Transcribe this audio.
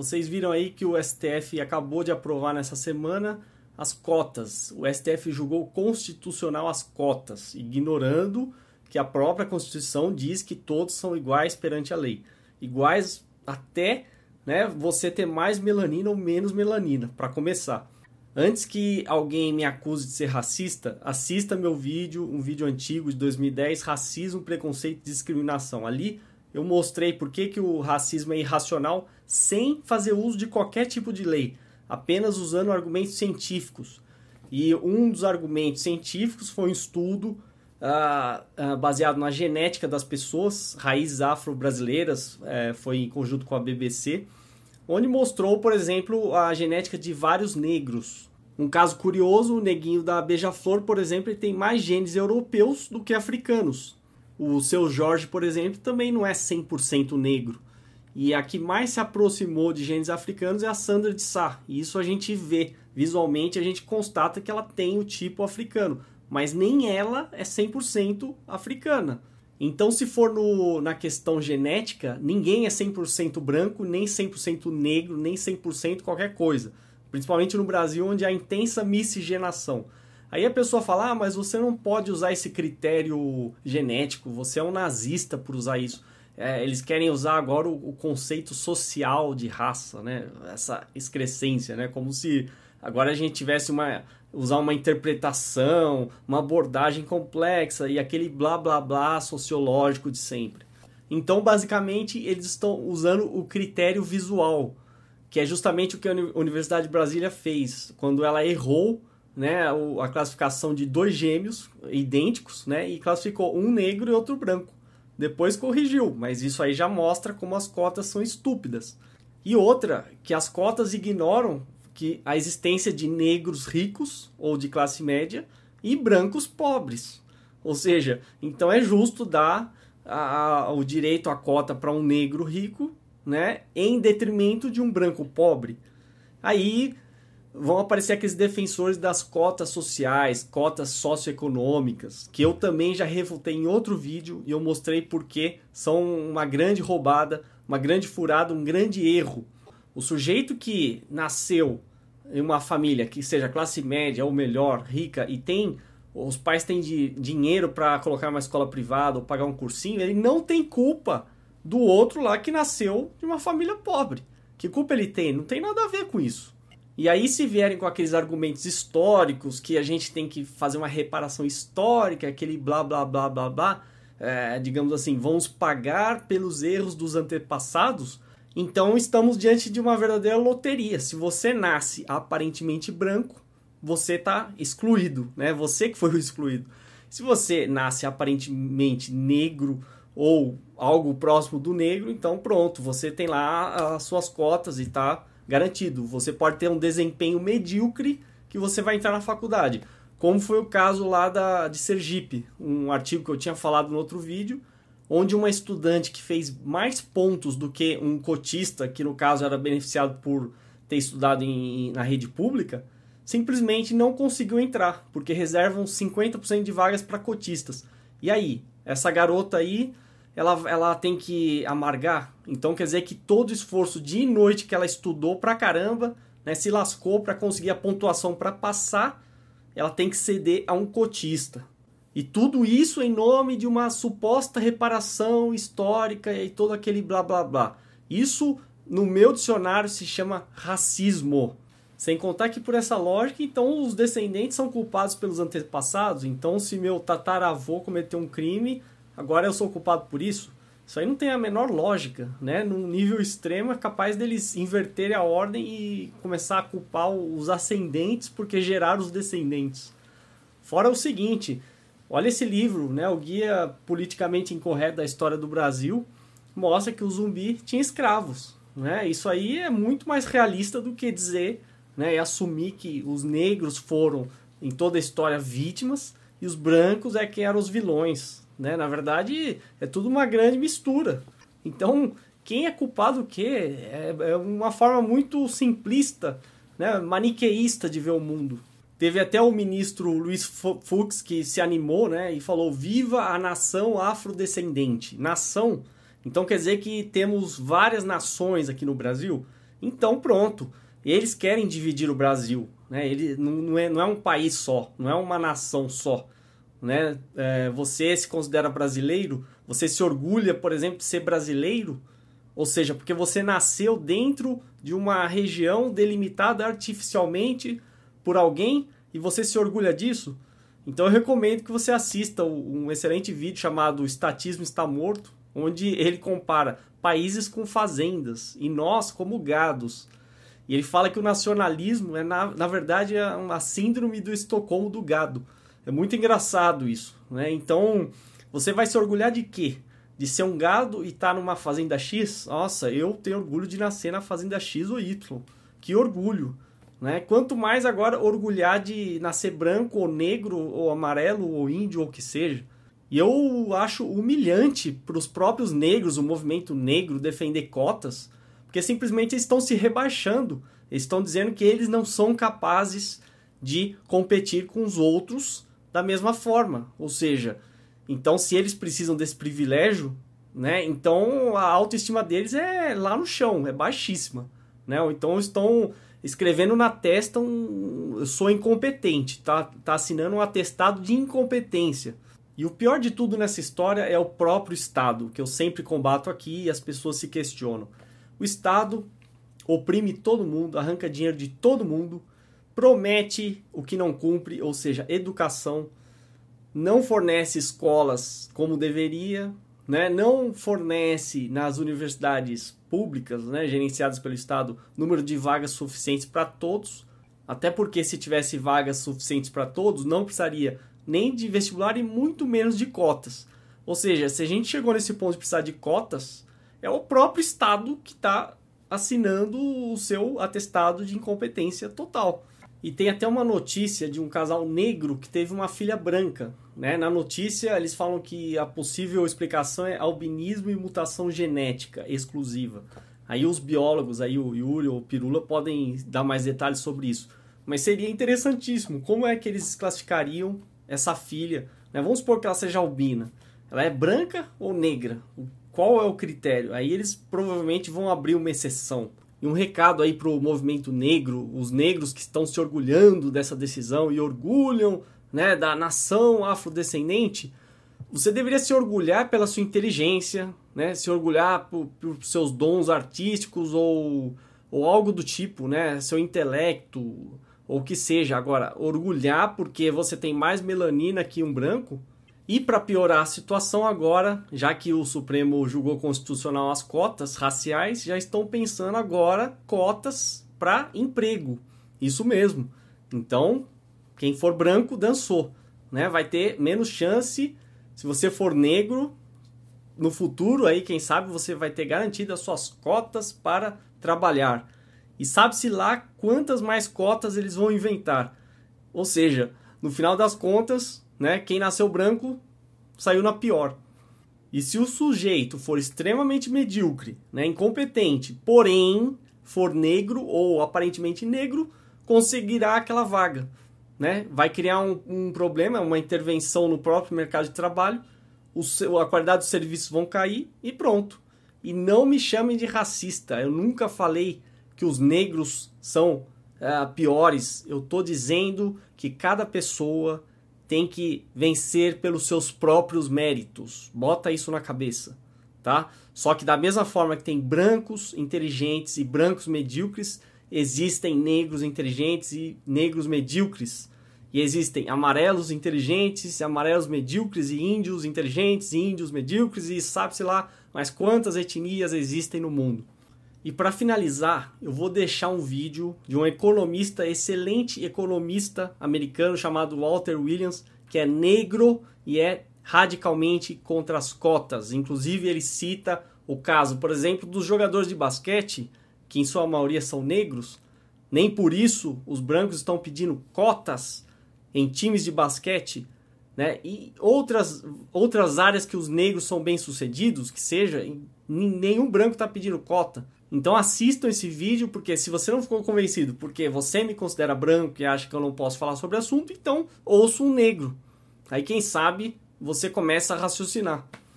Vocês viram aí que o STF acabou de aprovar nessa semana as cotas. O STF julgou constitucional as cotas, ignorando que a própria Constituição diz que todos são iguais perante a lei. Iguais até né, você ter mais melanina ou menos melanina, para começar. Antes que alguém me acuse de ser racista, assista meu vídeo, um vídeo antigo de 2010, Racismo, Preconceito e Discriminação. Ali eu mostrei por que, que o racismo é irracional sem fazer uso de qualquer tipo de lei, apenas usando argumentos científicos. E um dos argumentos científicos foi um estudo uh, uh, baseado na genética das pessoas, raízes afro-brasileiras, uh, foi em conjunto com a BBC, onde mostrou, por exemplo, a genética de vários negros. Um caso curioso, o neguinho da beija-flor, por exemplo, ele tem mais genes europeus do que africanos. O seu Jorge, por exemplo, também não é 100% negro. E a que mais se aproximou de genes africanos é a Sandra de Sá. E isso a gente vê visualmente, a gente constata que ela tem o tipo africano, mas nem ela é 100% africana. Então, se for no, na questão genética, ninguém é 100% branco, nem 100% negro, nem 100% qualquer coisa. Principalmente no Brasil, onde há intensa miscigenação. Aí a pessoa fala, ah, mas você não pode usar esse critério genético, você é um nazista por usar isso. É, eles querem usar agora o, o, conceito social de raça, né? Essa excrescência, né? Como se agora a gente tivesse uma usar uma interpretação, uma abordagem complexa e aquele blá blá blá sociológico de sempre. Então, basicamente, eles estão usando o critério visual, que é justamente o que a Universidade de Brasília fez quando ela errou né, a classificação de dois gêmeos idênticos, né, e classificou um negro e outro branco. Depois corrigiu, mas isso aí já mostra como as cotas são estúpidas. E outra, que as cotas ignoram que a existência de negros ricos ou de classe média e brancos pobres. Ou seja, então é justo dar a, a, o direito à cota para um negro rico, né, em detrimento de um branco pobre. Aí vão aparecer aqueles defensores das cotas sociais, cotas socioeconômicas, que eu também já refutei em outro vídeo e eu mostrei porque são uma grande roubada, uma grande furada, um grande erro. O sujeito que nasceu em uma família que seja classe média ou melhor, rica e tem os pais têm de, dinheiro para colocar uma escola privada ou pagar um cursinho, ele não tem culpa do outro lá que nasceu de uma família pobre. Que culpa ele tem? Não tem nada a ver com isso. E aí, se vierem com aqueles argumentos históricos, que a gente tem que fazer uma reparação histórica, aquele blá blá blá blá blá, é, digamos assim, vamos pagar pelos erros dos antepassados, então estamos diante de uma verdadeira loteria. Se você nasce aparentemente branco, você está excluído, né? Você que foi o excluído. Se você nasce aparentemente negro ou algo próximo do negro, então pronto, você tem lá as suas cotas e está garantido. Você pode ter um desempenho medíocre que você vai entrar na faculdade. Como foi o caso lá da, de Sergipe, um artigo que eu tinha falado no outro vídeo, onde uma estudante que fez mais pontos do que um cotista, que no caso era beneficiado por ter estudado em, na rede pública, simplesmente não conseguiu entrar, porque reservam 50% de vagas para cotistas. E aí, essa garota aí ela, ela tem que amargar. Então quer dizer que todo esforço de noite que ela estudou pra caramba, né, se lascou para conseguir a pontuação para passar, ela tem que ceder a um cotista. E tudo isso em nome de uma suposta reparação histórica e todo aquele blá blá blá. Isso no meu dicionário se chama racismo. Sem contar que por essa lógica, então os descendentes são culpados pelos antepassados. Então, se meu tataravô cometeu um crime, agora eu sou culpado por isso, isso aí não tem a menor lógica, né? Num nível extremo é capaz deles inverterem a ordem e começar a culpar os ascendentes porque geraram os descendentes. Fora o seguinte, olha esse livro, né? O Guia Politicamente Incorreto da História do Brasil mostra que o zumbi tinha escravos, né? Isso aí é muito mais realista do que dizer, né? E assumir que os negros foram em toda a história vítimas e os brancos é quem eram os vilões, né? Na verdade, é tudo uma grande mistura. Então, quem é culpado o quê? É, é, uma forma muito simplista, né? maniqueísta de ver o mundo. Teve até o ministro Luiz Fux que se animou né? e falou: Viva a nação afrodescendente! Nação. Então quer dizer que temos várias nações aqui no Brasil? Então pronto. Eles querem dividir o Brasil. Né? Ele não é, não é um país só, não é uma nação só né? É, você se considera brasileiro? Você se orgulha, por exemplo, de ser brasileiro? Ou seja, porque você nasceu dentro de uma região delimitada artificialmente por alguém e você se orgulha disso? Então eu recomendo que você assista um excelente vídeo chamado Estatismo Está Morto, onde ele compara países com fazendas e nós como gados. E ele fala que o nacionalismo é, na, na verdade, é uma síndrome do Estocolmo do gado é muito engraçado isso, né? Então, você vai se orgulhar de quê? De ser um gado e estar tá numa fazenda X? Nossa, eu tenho orgulho de nascer na fazenda X ou Y. Que orgulho, né? Quanto mais agora orgulhar de nascer branco ou negro ou amarelo ou índio ou o que seja. E eu acho humilhante para os próprios negros, o movimento negro, defender cotas, porque simplesmente eles estão se rebaixando. Eles estão dizendo que eles não são capazes de competir com os outros da mesma forma. Ou seja, então se eles precisam desse privilégio, né? Então a autoestima deles é lá no chão, é baixíssima, né? Ou então estão escrevendo na testa um eu sou incompetente, tá, tá assinando um atestado de incompetência. E o pior de tudo nessa história é o próprio Estado, que eu sempre combato aqui e as pessoas se questionam. O Estado oprime todo mundo, arranca dinheiro de todo mundo, promete o que não cumpre, ou seja, educação, não fornece escolas como deveria, né? não fornece nas universidades públicas, né, gerenciadas pelo Estado, número de vagas suficientes para todos, até porque se tivesse vagas suficientes para todos, não precisaria nem de vestibular e muito menos de cotas. Ou seja, se a gente chegou nesse ponto de precisar de cotas, é o próprio Estado que está assinando o seu atestado de incompetência total. E tem até uma notícia de um casal negro que teve uma filha branca. Né? Na notícia, eles falam que a possível explicação é albinismo e mutação genética exclusiva. Aí os biólogos, aí o Yuri ou o Pirula, podem dar mais detalhes sobre isso. Mas seria interessantíssimo. Como é que eles classificariam essa filha? Né? Vamos supor que ela seja albina. Ela é branca ou negra? Qual é o critério? Aí eles provavelmente vão abrir uma exceção e um recado aí para o movimento negro, os negros que estão se orgulhando dessa decisão e orgulham né, da nação afrodescendente, você deveria se orgulhar pela sua inteligência, né, se orgulhar por, por seus dons artísticos ou, ou algo do tipo, né, seu intelecto ou o que seja. Agora, orgulhar porque você tem mais melanina que um branco, e para piorar a situação agora, já que o Supremo julgou constitucional as cotas raciais, já estão pensando agora cotas para emprego. Isso mesmo. Então, quem for branco dançou, né? Vai ter menos chance. Se você for negro, no futuro aí, quem sabe você vai ter garantido as suas cotas para trabalhar. E sabe-se lá quantas mais cotas eles vão inventar. Ou seja, no final das contas, né? Quem nasceu branco saiu na pior. E se o sujeito for extremamente medíocre, né, incompetente, porém for negro ou aparentemente negro, conseguirá aquela vaga. Né? Vai criar um, um problema, uma intervenção no próprio mercado de trabalho, o seu, a qualidade dos serviços vão cair e pronto. E não me chamem de racista. Eu nunca falei que os negros são uh, piores. Eu estou dizendo que cada pessoa tem que vencer pelos seus próprios méritos. Bota isso na cabeça, tá? Só que da mesma forma que tem brancos inteligentes e brancos medíocres, existem negros inteligentes e negros medíocres. E existem amarelos inteligentes, amarelos medíocres e índios inteligentes e índios medíocres e sabe-se lá mais quantas etnias existem no mundo. E para finalizar, eu vou deixar um vídeo de um economista, excelente economista americano chamado Walter Williams, que é negro e é radicalmente contra as cotas. Inclusive, ele cita o caso, por exemplo, dos jogadores de basquete, que em sua maioria são negros. Nem por isso os brancos estão pedindo cotas em times de basquete. Né? E outras, outras áreas que os negros são bem-sucedidos, que seja, nenhum branco está pedindo cota. Então assistam esse vídeo, porque se você não ficou convencido porque você me considera branco e acha que eu não posso falar sobre o assunto, então ouça um negro. Aí quem sabe você começa a raciocinar.